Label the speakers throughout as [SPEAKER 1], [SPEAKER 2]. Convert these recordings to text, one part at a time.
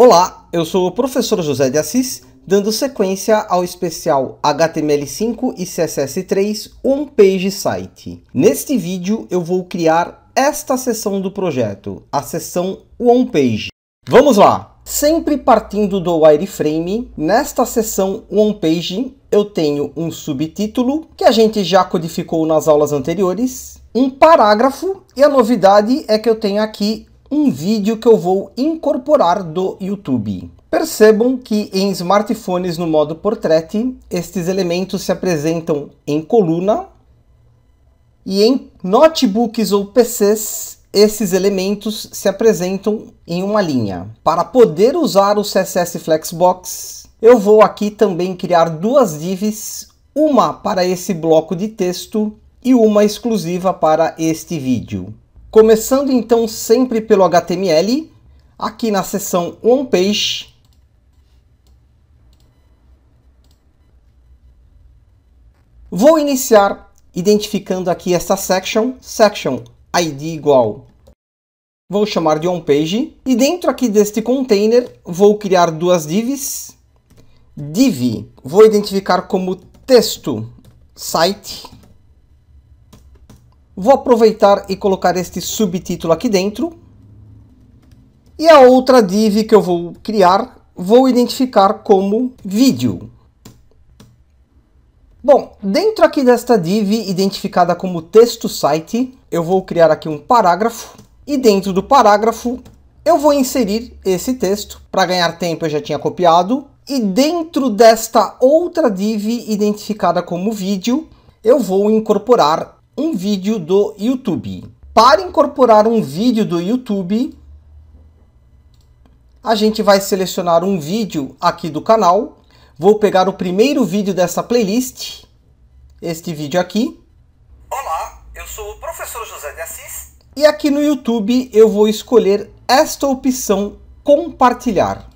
[SPEAKER 1] Olá, eu sou o professor José de Assis, dando sequência ao especial HTML5 e CSS3 One Page Site. Neste vídeo eu vou criar esta seção do projeto, a seção One Page. Vamos lá! Sempre partindo do wireframe, nesta seção One Page eu tenho um subtítulo, que a gente já codificou nas aulas anteriores, um parágrafo, e a novidade é que eu tenho aqui um vídeo que eu vou incorporar do YouTube. Percebam que em smartphones no modo portrait, estes elementos se apresentam em coluna e em notebooks ou PCs, esses elementos se apresentam em uma linha. Para poder usar o CSS Flexbox, eu vou aqui também criar duas divs, uma para esse bloco de texto e uma exclusiva para este vídeo. Começando então sempre pelo HTML, aqui na seção One Page, vou iniciar identificando aqui esta section, section id igual. Vou chamar de One Page e dentro aqui deste container vou criar duas divs. Div, vou identificar como texto site Vou aproveitar e colocar este subtítulo aqui dentro. E a outra div que eu vou criar, vou identificar como vídeo. Bom, dentro aqui desta div identificada como texto site, eu vou criar aqui um parágrafo e dentro do parágrafo eu vou inserir esse texto. Para ganhar tempo eu já tinha copiado. E dentro desta outra div identificada como vídeo, eu vou incorporar um vídeo do YouTube. Para incorporar um vídeo do YouTube, a gente vai selecionar um vídeo aqui do canal. Vou pegar o primeiro vídeo dessa playlist, este vídeo aqui. Olá, eu sou o professor José de Assis. E aqui no YouTube eu vou escolher esta opção compartilhar.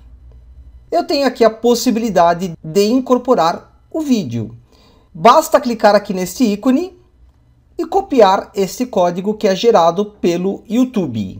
[SPEAKER 1] Eu tenho aqui a possibilidade de incorporar o vídeo. Basta clicar aqui neste ícone e copiar este código que é gerado pelo YouTube.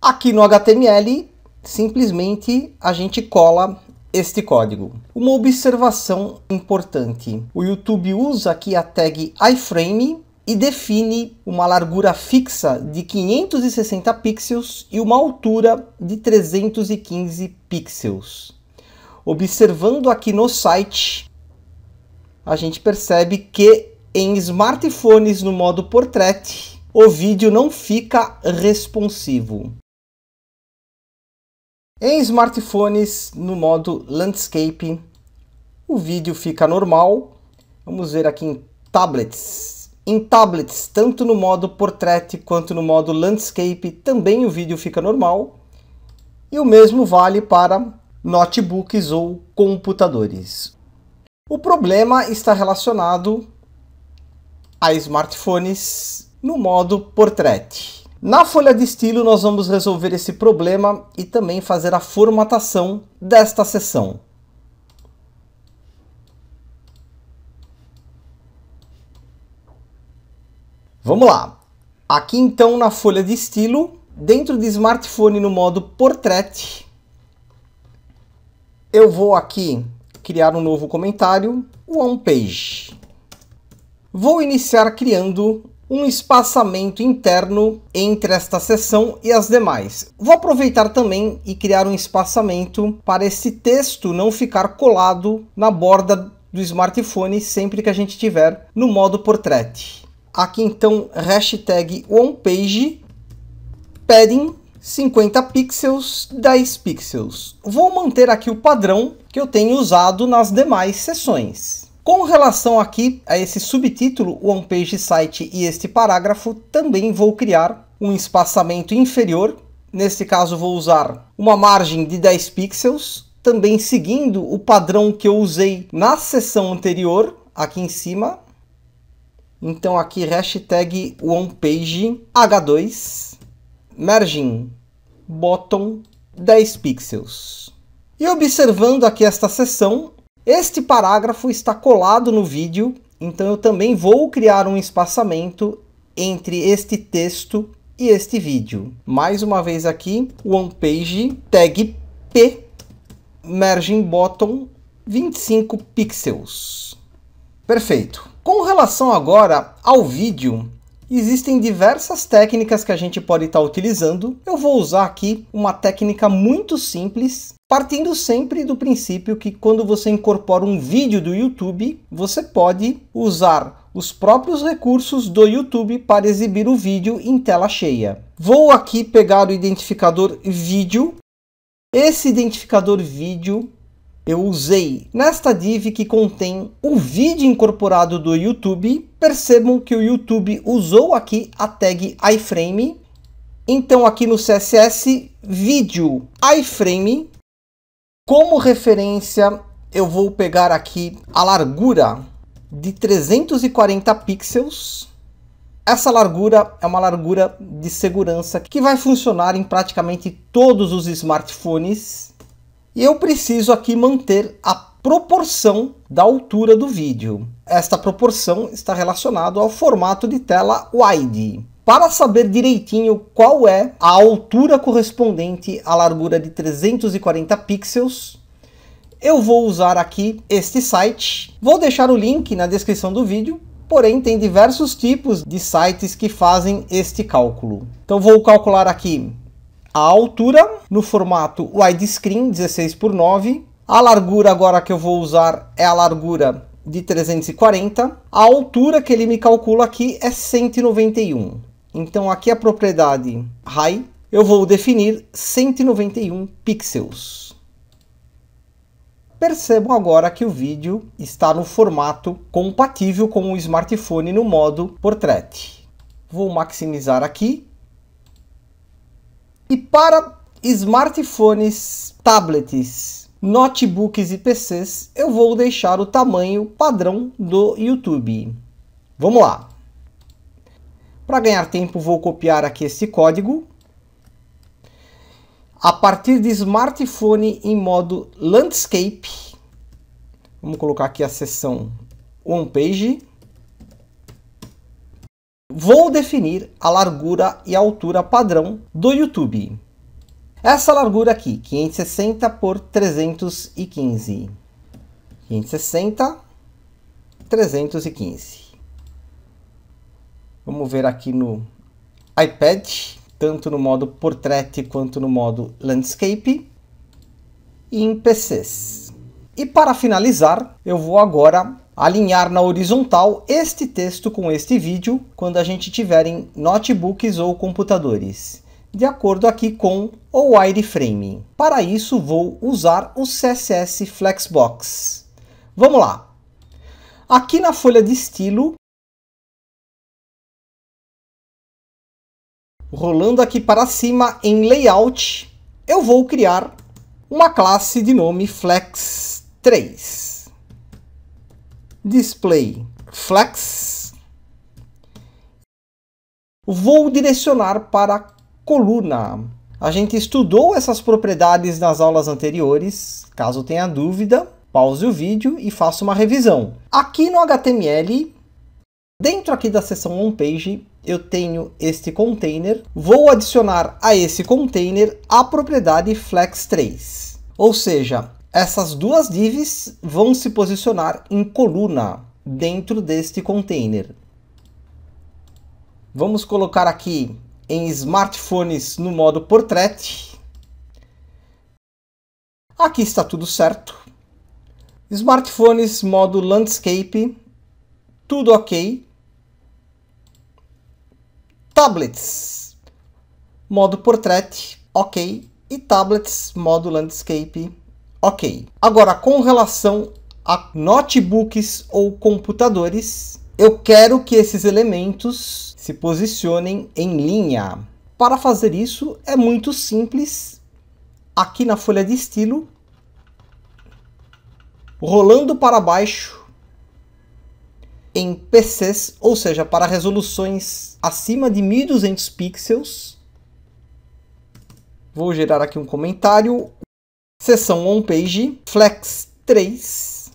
[SPEAKER 1] Aqui no HTML, simplesmente a gente cola este código. Uma observação importante. O YouTube usa aqui a tag iframe e define uma largura fixa de 560 pixels e uma altura de 315 pixels. Observando aqui no site, a gente percebe que em smartphones no modo portrait, o vídeo não fica responsivo. Em smartphones no modo landscape, o vídeo fica normal. Vamos ver aqui em tablets. Em tablets, tanto no modo portrait quanto no modo landscape, também o vídeo fica normal. E o mesmo vale para notebooks ou computadores. O problema está relacionado a smartphones no modo portrait. Na folha de estilo nós vamos resolver esse problema e também fazer a formatação desta sessão. Vamos lá. Aqui então na folha de estilo, dentro de smartphone no modo portrait, eu vou aqui criar um novo comentário, One Page. Vou iniciar criando um espaçamento interno entre esta seção e as demais. Vou aproveitar também e criar um espaçamento para esse texto não ficar colado na borda do smartphone sempre que a gente tiver no modo portrait. Aqui então, hashtag OnePage, padding 50 pixels, 10 pixels. Vou manter aqui o padrão que eu tenho usado nas demais sessões. Com relação aqui a esse subtítulo, One Page Site e este parágrafo, também vou criar um espaçamento inferior. Neste caso vou usar uma margem de 10 pixels, também seguindo o padrão que eu usei na sessão anterior, aqui em cima. Então aqui hashtag OnePage H2 margin bottom 10 pixels. E observando aqui esta seção, este parágrafo está colado no vídeo, então eu também vou criar um espaçamento entre este texto e este vídeo. Mais uma vez aqui, one page tag p margin bottom 25 pixels. Perfeito. Com relação agora ao vídeo, Existem diversas técnicas que a gente pode estar tá utilizando. Eu vou usar aqui uma técnica muito simples, partindo sempre do princípio que quando você incorpora um vídeo do YouTube, você pode usar os próprios recursos do YouTube para exibir o vídeo em tela cheia. Vou aqui pegar o identificador vídeo. Esse identificador vídeo eu usei. Nesta div que contém o vídeo incorporado do YouTube, percebam que o YouTube usou aqui a tag iframe. Então aqui no CSS, vídeo iframe. Como referência, eu vou pegar aqui a largura de 340 pixels. Essa largura é uma largura de segurança que vai funcionar em praticamente todos os smartphones e eu preciso aqui manter a proporção da altura do vídeo. Esta proporção está relacionada ao formato de tela wide. Para saber direitinho qual é a altura correspondente à largura de 340 pixels, eu vou usar aqui este site. Vou deixar o link na descrição do vídeo, porém tem diversos tipos de sites que fazem este cálculo. Então vou calcular aqui a altura no formato widescreen 16 por 9 a largura agora que eu vou usar é a largura de 340 a altura que ele me calcula aqui é 191 então aqui a propriedade high eu vou definir 191 pixels percebam agora que o vídeo está no formato compatível com o smartphone no modo portrait vou maximizar aqui e para smartphones, tablets, notebooks e PCs, eu vou deixar o tamanho padrão do YouTube. Vamos lá. Para ganhar tempo, vou copiar aqui esse código. A partir de smartphone em modo landscape, vamos colocar aqui a seção homepage. Page. Vou definir a largura e a altura padrão do YouTube. Essa largura aqui, 560 por 315. 560, 315. Vamos ver aqui no iPad, tanto no modo portrait quanto no modo landscape. E em PCs. E para finalizar, eu vou agora alinhar na horizontal este texto com este vídeo quando a gente tiver em notebooks ou computadores, de acordo aqui com o wireframe. Para isso, vou usar o CSS Flexbox. Vamos lá! Aqui na folha de estilo, rolando aqui para cima em Layout, eu vou criar uma classe de nome Flex3 display flex, vou direcionar para a coluna. A gente estudou essas propriedades nas aulas anteriores. Caso tenha dúvida, pause o vídeo e faça uma revisão. Aqui no HTML, dentro aqui da seção homepage, eu tenho este container. Vou adicionar a esse container a propriedade flex3. Ou seja, essas duas divs vão se posicionar em coluna dentro deste container. Vamos colocar aqui em smartphones no modo portrait. Aqui está tudo certo. Smartphones modo landscape, tudo ok. Tablets modo portrait, ok. E tablets modo landscape, Ok. Agora, com relação a notebooks ou computadores, eu quero que esses elementos se posicionem em linha. Para fazer isso é muito simples. Aqui na folha de estilo, rolando para baixo em PCs, ou seja, para resoluções acima de 1200 pixels. Vou gerar aqui um comentário Seção onpage, flex 3.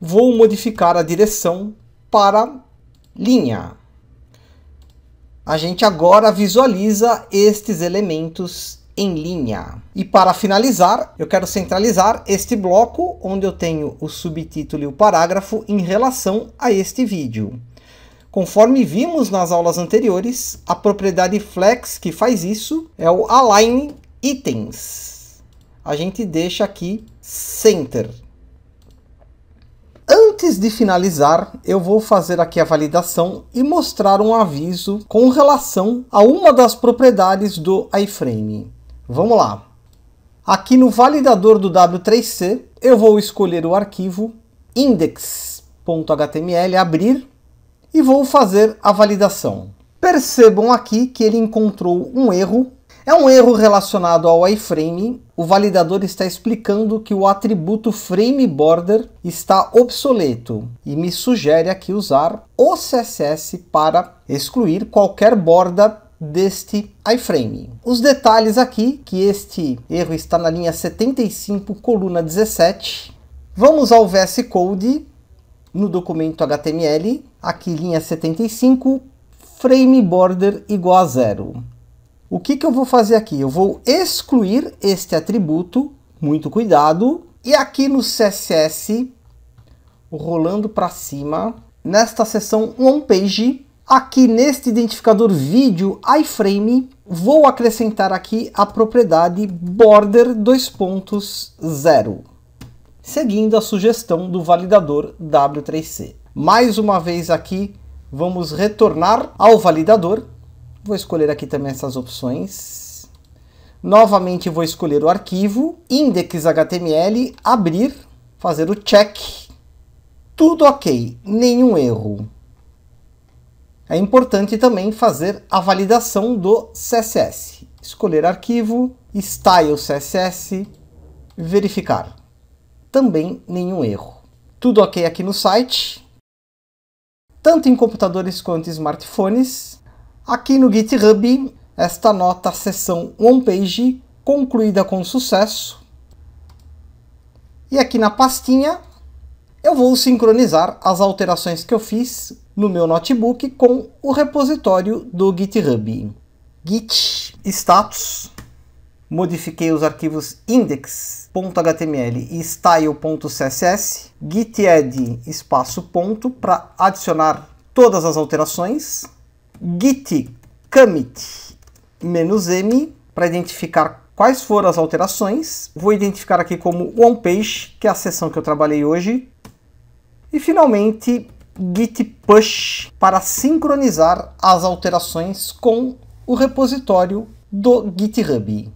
[SPEAKER 1] Vou modificar a direção para linha. A gente agora visualiza estes elementos em linha. E para finalizar, eu quero centralizar este bloco onde eu tenho o subtítulo e o parágrafo em relação a este vídeo. Conforme vimos nas aulas anteriores, a propriedade flex que faz isso é o align itens a gente deixa aqui Center. Antes de finalizar, eu vou fazer aqui a validação e mostrar um aviso com relação a uma das propriedades do iframe. Vamos lá. Aqui no validador do W3C, eu vou escolher o arquivo index.html, abrir, e vou fazer a validação. Percebam aqui que ele encontrou um erro. É um erro relacionado ao iframe o validador está explicando que o atributo FrameBorder está obsoleto e me sugere aqui usar o CSS para excluir qualquer borda deste iframe. Os detalhes aqui, que este erro está na linha 75, coluna 17. Vamos ao VS Code, no documento HTML, aqui linha 75, frame border igual a zero. O que, que eu vou fazer aqui? Eu vou excluir este atributo, muito cuidado. E aqui no CSS, rolando para cima, nesta seção One Page, aqui neste identificador vídeo iframe, vou acrescentar aqui a propriedade border 2.0, seguindo a sugestão do validador W3C. Mais uma vez aqui, vamos retornar ao validador Vou escolher aqui também essas opções. Novamente vou escolher o arquivo, index.html, abrir, fazer o check. Tudo ok, nenhum erro. É importante também fazer a validação do CSS. Escolher arquivo, style CSS, verificar. Também nenhum erro. Tudo ok aqui no site, tanto em computadores quanto em smartphones. Aqui no GitHub, esta nota sessão one page concluída com sucesso. E aqui na pastinha, eu vou sincronizar as alterações que eu fiz no meu notebook com o repositório do GitHub. Git status, modifiquei os arquivos index.html e style.css, git add espaço ponto para adicionar todas as alterações, git commit "-m", para identificar quais foram as alterações. Vou identificar aqui como one page, que é a seção que eu trabalhei hoje. E finalmente, git push para sincronizar as alterações com o repositório do GitHub.